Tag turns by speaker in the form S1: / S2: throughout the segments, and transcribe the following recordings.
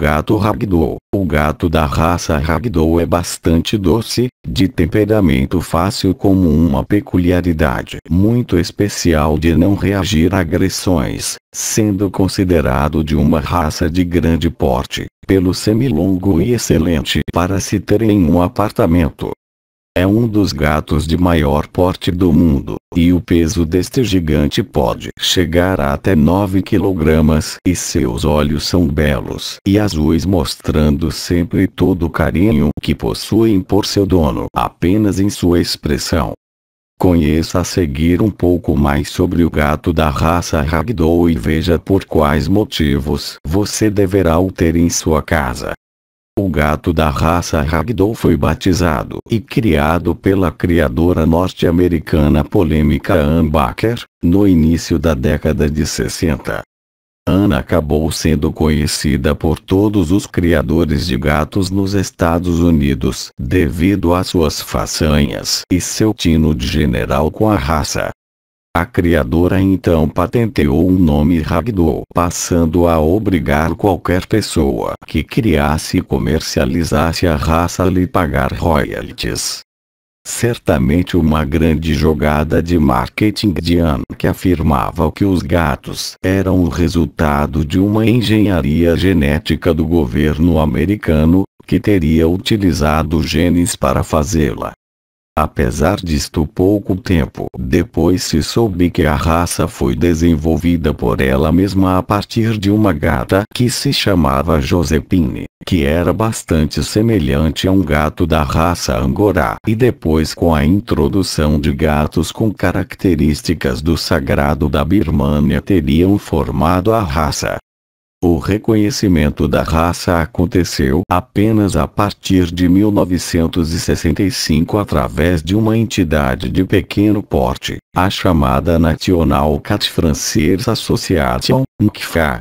S1: Gato Ragdoll O gato da raça Ragdoll é bastante doce, de temperamento fácil como uma peculiaridade muito especial de não reagir a agressões, sendo considerado de uma raça de grande porte, pelo semilongo e excelente para se ter em um apartamento. É um dos gatos de maior porte do mundo, e o peso deste gigante pode chegar a até 9 kg e seus olhos são belos e azuis mostrando sempre todo o carinho que possuem por seu dono apenas em sua expressão. Conheça a seguir um pouco mais sobre o gato da raça Ragdoll e veja por quais motivos você deverá o ter em sua casa. O gato da raça Ragdoll foi batizado e criado pela criadora norte-americana polêmica Ann Baker, no início da década de 60. Ann acabou sendo conhecida por todos os criadores de gatos nos Estados Unidos devido às suas façanhas e seu tino de general com a raça. A criadora então patenteou o nome Ragdoll passando a obrigar qualquer pessoa que criasse e comercializasse a raça a lhe pagar royalties. Certamente uma grande jogada de marketing de Anne que afirmava que os gatos eram o resultado de uma engenharia genética do governo americano, que teria utilizado genes para fazê-la Apesar disto pouco tempo depois se soube que a raça foi desenvolvida por ela mesma a partir de uma gata que se chamava Josepine, que era bastante semelhante a um gato da raça Angorá e depois com a introdução de gatos com características do sagrado da Birmânia teriam formado a raça. O reconhecimento da raça aconteceu apenas a partir de 1965 através de uma entidade de pequeno porte, a chamada National Cat Francesa Association, NCFA.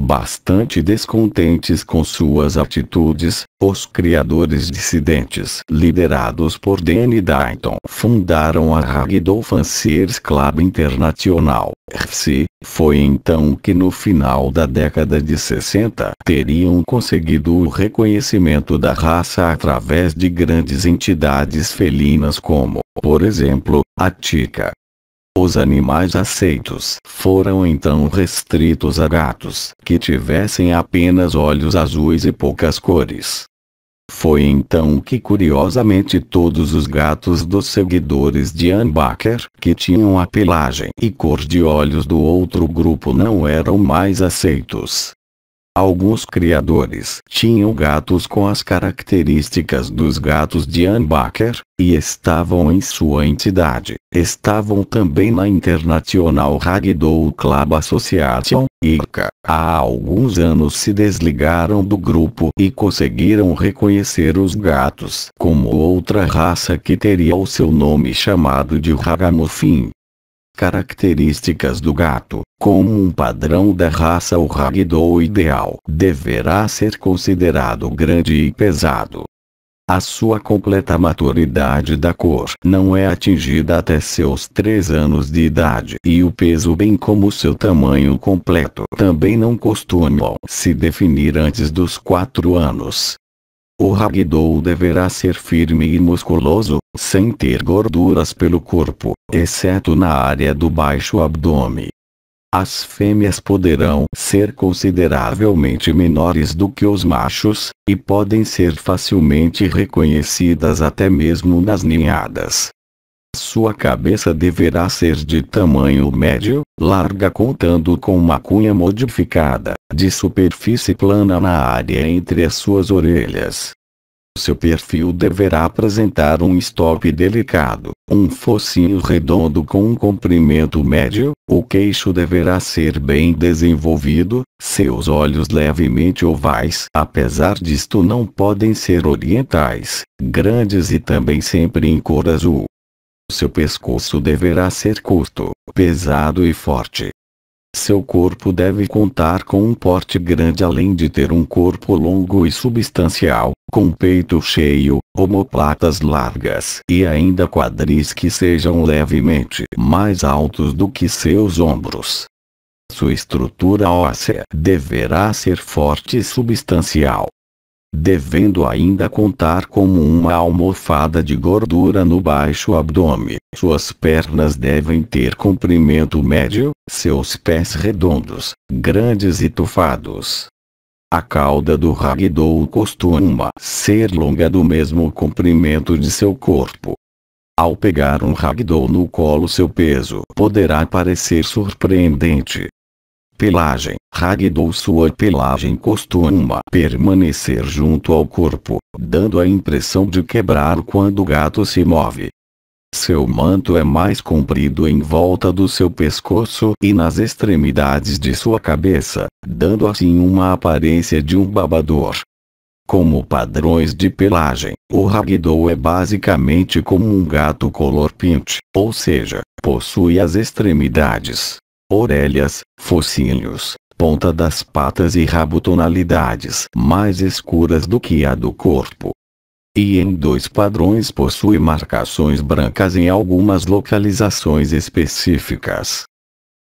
S1: Bastante descontentes com suas atitudes, os criadores dissidentes liderados por Danny Dayton fundaram a Ragdoll Fanciers Club Internacional RFC, foi então que no final da década de 60 teriam conseguido o reconhecimento da raça através de grandes entidades felinas como, por exemplo, a Tica, os animais aceitos foram então restritos a gatos que tivessem apenas olhos azuis e poucas cores. Foi então que curiosamente todos os gatos dos seguidores de Anbaker que tinham a pelagem e cor de olhos do outro grupo não eram mais aceitos. Alguns criadores tinham gatos com as características dos gatos de Anbaker, e estavam em sua entidade. Estavam também na International Ragdoll Club Association, IRCA. Há alguns anos se desligaram do grupo e conseguiram reconhecer os gatos como outra raça que teria o seu nome chamado de Ragamuffin. Características do gato, como um padrão da raça o Ragdoll ideal, deverá ser considerado grande e pesado. A sua completa maturidade da cor não é atingida até seus 3 anos de idade e o peso bem como seu tamanho completo também não costumam se definir antes dos 4 anos. O ragdoll deverá ser firme e musculoso, sem ter gorduras pelo corpo, exceto na área do baixo abdômen. As fêmeas poderão ser consideravelmente menores do que os machos, e podem ser facilmente reconhecidas até mesmo nas ninhadas. Sua cabeça deverá ser de tamanho médio, larga contando com uma cunha modificada, de superfície plana na área entre as suas orelhas. Seu perfil deverá apresentar um stop delicado, um focinho redondo com um comprimento médio, o queixo deverá ser bem desenvolvido, seus olhos levemente ovais. Apesar disto não podem ser orientais, grandes e também sempre em cor azul. Seu pescoço deverá ser curto, pesado e forte. Seu corpo deve contar com um porte grande além de ter um corpo longo e substancial, com peito cheio, omoplatas largas e ainda quadris que sejam levemente mais altos do que seus ombros. Sua estrutura óssea deverá ser forte e substancial, devendo ainda contar como uma almofada de gordura no baixo abdômen. Suas pernas devem ter comprimento médio, seus pés redondos, grandes e tufados. A cauda do ragdoll costuma ser longa do mesmo comprimento de seu corpo. Ao pegar um ragdoll no colo seu peso poderá parecer surpreendente, Pelagem. Ragdoll sua pelagem costuma permanecer junto ao corpo, dando a impressão de quebrar quando o gato se move. Seu manto é mais comprido em volta do seu pescoço e nas extremidades de sua cabeça, dando assim uma aparência de um babador. Como padrões de pelagem, o Ragdoll é basicamente como um gato color pint, ou seja, possui as extremidades orelhas, focinhos, ponta das patas e rabo tonalidades mais escuras do que a do corpo. E em dois padrões possui marcações brancas em algumas localizações específicas.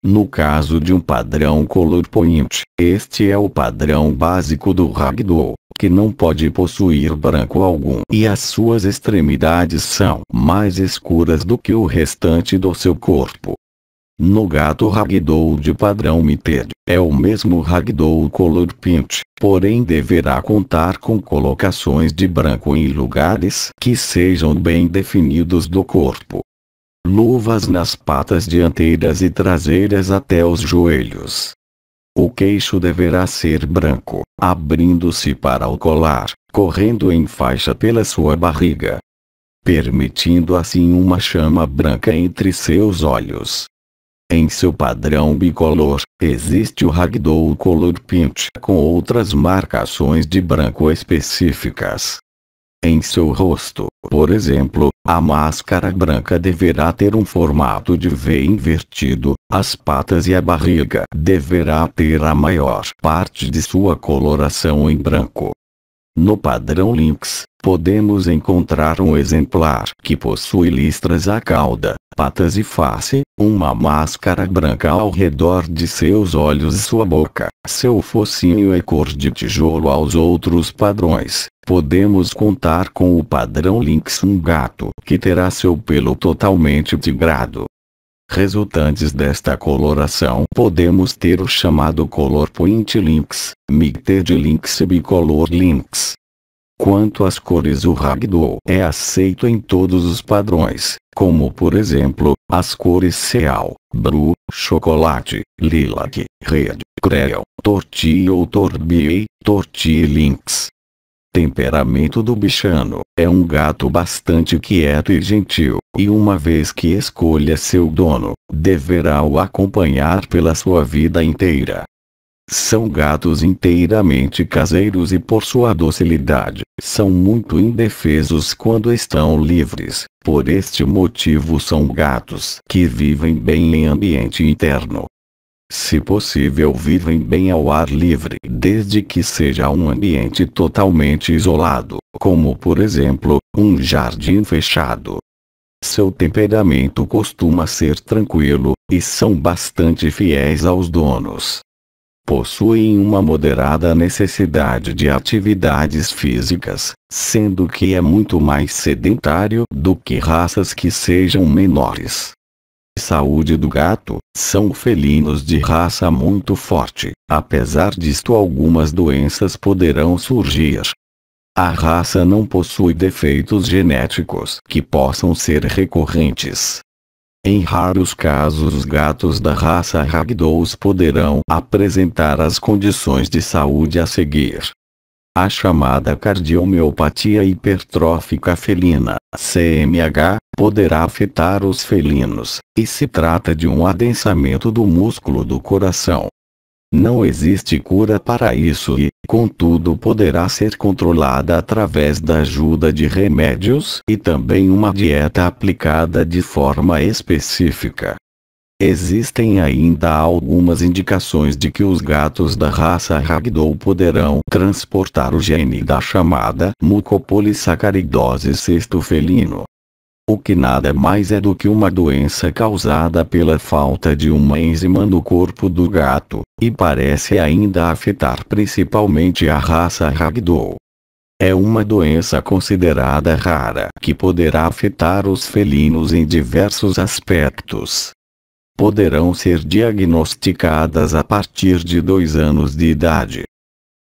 S1: No caso de um padrão color point, este é o padrão básico do ragdoll, que não pode possuir branco algum e as suas extremidades são mais escuras do que o restante do seu corpo. No gato ragdoll de padrão Mited, é o mesmo ragdoll color pint, porém deverá contar com colocações de branco em lugares que sejam bem definidos do corpo. Luvas nas patas dianteiras e traseiras até os joelhos. O queixo deverá ser branco, abrindo-se para o colar, correndo em faixa pela sua barriga, permitindo assim uma chama branca entre seus olhos. Em seu padrão bicolor, existe o Ragdoll Color Pint com outras marcações de branco específicas. Em seu rosto, por exemplo, a máscara branca deverá ter um formato de V invertido, as patas e a barriga deverá ter a maior parte de sua coloração em branco. No padrão Lynx, podemos encontrar um exemplar que possui listras à cauda, patas e face, uma máscara branca ao redor de seus olhos e sua boca. Seu focinho é cor de tijolo aos outros padrões. Podemos contar com o padrão Lynx um gato que terá seu pelo totalmente tigrado. Resultantes desta coloração podemos ter o chamado color point lynx, micted lynx e bicolor lynx. Quanto às cores o ragdoll é aceito em todos os padrões, como por exemplo, as cores ceal, bru, chocolate, lilac, red, creole, tortilla ou torbie, e Lynx. Temperamento do bichano, é um gato bastante quieto e gentil, e uma vez que escolha seu dono, deverá o acompanhar pela sua vida inteira, são gatos inteiramente caseiros e por sua docilidade, são muito indefesos quando estão livres. Por este motivo são gatos que vivem bem em ambiente interno. Se possível vivem bem ao ar livre desde que seja um ambiente totalmente isolado, como por exemplo, um jardim fechado. Seu temperamento costuma ser tranquilo, e são bastante fiéis aos donos possuem uma moderada necessidade de atividades físicas, sendo que é muito mais sedentário do que raças que sejam menores. Saúde do gato, são felinos de raça muito forte, apesar disto algumas doenças poderão surgir. A raça não possui defeitos genéticos que possam ser recorrentes. Em raros casos os gatos da raça Ragdolls poderão apresentar as condições de saúde a seguir. A chamada cardiomiopatia hipertrófica felina, CMH, poderá afetar os felinos, e se trata de um adensamento do músculo do coração, não existe cura para isso e, contudo, poderá ser controlada através da ajuda de remédios e também uma dieta aplicada de forma específica. Existem ainda algumas indicações de que os gatos da raça Ragdoll poderão transportar o gene da chamada mucopolisacaridose sexto felino o que nada mais é do que uma doença causada pela falta de uma enzima no corpo do gato, e parece ainda afetar principalmente a raça Ragdoll. É uma doença considerada rara que poderá afetar os felinos em diversos aspectos. Poderão ser diagnosticadas a partir de dois anos de idade,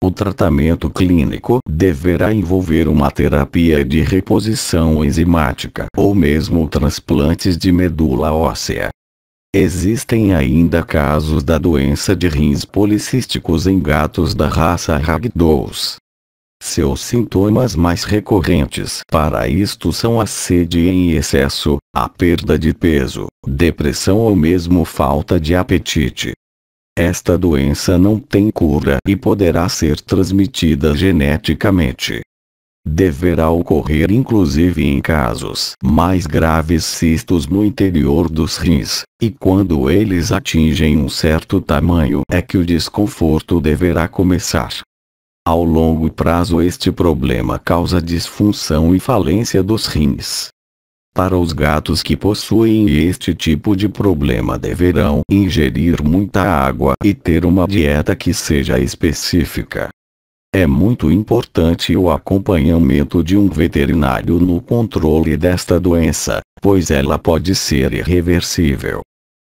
S1: o tratamento clínico deverá envolver uma terapia de reposição enzimática ou mesmo transplantes de medula óssea. Existem ainda casos da doença de rins policísticos em gatos da raça Ragdolls. Seus sintomas mais recorrentes para isto são a sede em excesso, a perda de peso, depressão ou mesmo falta de apetite. Esta doença não tem cura e poderá ser transmitida geneticamente. Deverá ocorrer inclusive em casos mais graves cistos no interior dos rins, e quando eles atingem um certo tamanho é que o desconforto deverá começar. Ao longo prazo este problema causa disfunção e falência dos rins. Para os gatos que possuem este tipo de problema deverão ingerir muita água e ter uma dieta que seja específica. É muito importante o acompanhamento de um veterinário no controle desta doença, pois ela pode ser irreversível.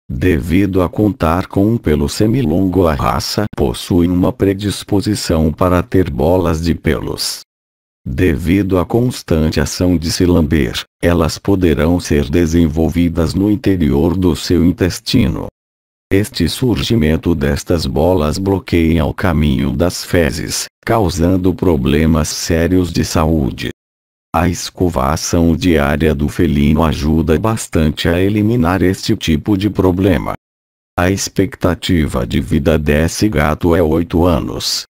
S1: Devido a contar com um pelo semilongo a raça possui uma predisposição para ter bolas de pelos. Devido à constante ação de se lamber, elas poderão ser desenvolvidas no interior do seu intestino. Este surgimento destas bolas bloqueia o caminho das fezes, causando problemas sérios de saúde. A escovação diária do felino ajuda bastante a eliminar este tipo de problema. A expectativa de vida desse gato é 8 anos,